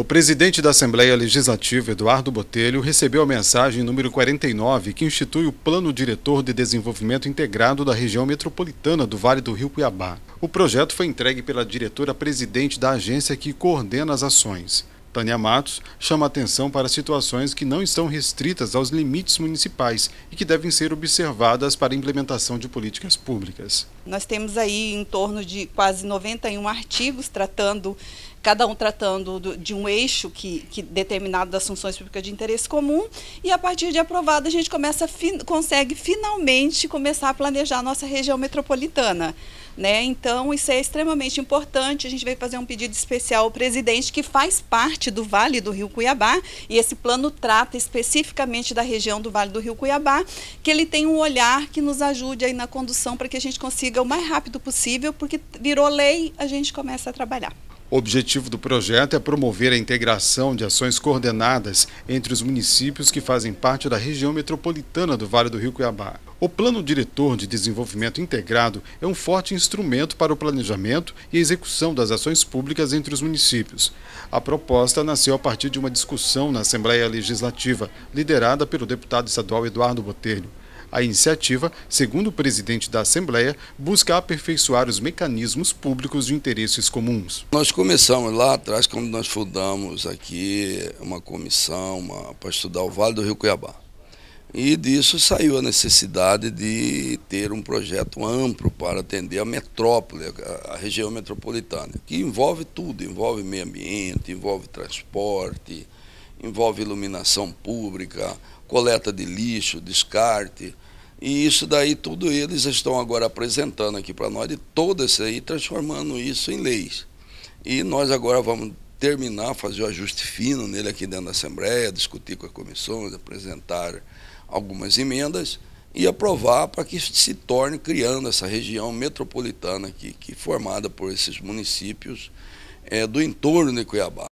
O presidente da Assembleia Legislativa, Eduardo Botelho, recebeu a mensagem número 49 que institui o Plano Diretor de Desenvolvimento Integrado da Região Metropolitana do Vale do Rio Cuiabá. O projeto foi entregue pela diretora-presidente da agência que coordena as ações. Tânia Matos chama atenção para situações que não estão restritas aos limites municipais e que devem ser observadas para a implementação de políticas públicas. Nós temos aí em torno de quase 91 artigos tratando, cada um tratando do, de um eixo que, que, determinado das funções públicas de interesse comum, e a partir de aprovado a gente começa, fin, consegue finalmente começar a planejar a nossa região metropolitana. Né? Então, isso é extremamente importante. A gente veio fazer um pedido especial ao presidente, que faz parte do Vale do Rio Cuiabá, e esse plano trata especificamente da região do Vale do Rio Cuiabá, que ele tem um olhar que nos ajude aí na condução para que a gente consiga o mais rápido possível, porque virou lei, a gente começa a trabalhar. O objetivo do projeto é promover a integração de ações coordenadas entre os municípios que fazem parte da região metropolitana do Vale do Rio Cuiabá. O Plano Diretor de Desenvolvimento Integrado é um forte instrumento para o planejamento e execução das ações públicas entre os municípios. A proposta nasceu a partir de uma discussão na Assembleia Legislativa, liderada pelo deputado estadual Eduardo Botelho. A iniciativa, segundo o presidente da Assembleia, busca aperfeiçoar os mecanismos públicos de interesses comuns. Nós começamos lá atrás, quando nós fundamos aqui uma comissão para estudar o Vale do Rio Cuiabá. E disso saiu a necessidade de ter um projeto amplo para atender a metrópole, a região metropolitana, que envolve tudo, envolve meio ambiente, envolve transporte, envolve iluminação pública, coleta de lixo, descarte. E isso daí tudo eles estão agora apresentando aqui para nós, de todo isso aí, transformando isso em leis. E nós agora vamos terminar, fazer o ajuste fino nele aqui dentro da Assembleia, discutir com as comissões, apresentar algumas emendas e aprovar para que isso se torne criando essa região metropolitana aqui, que é formada por esses municípios é, do entorno de Cuiabá.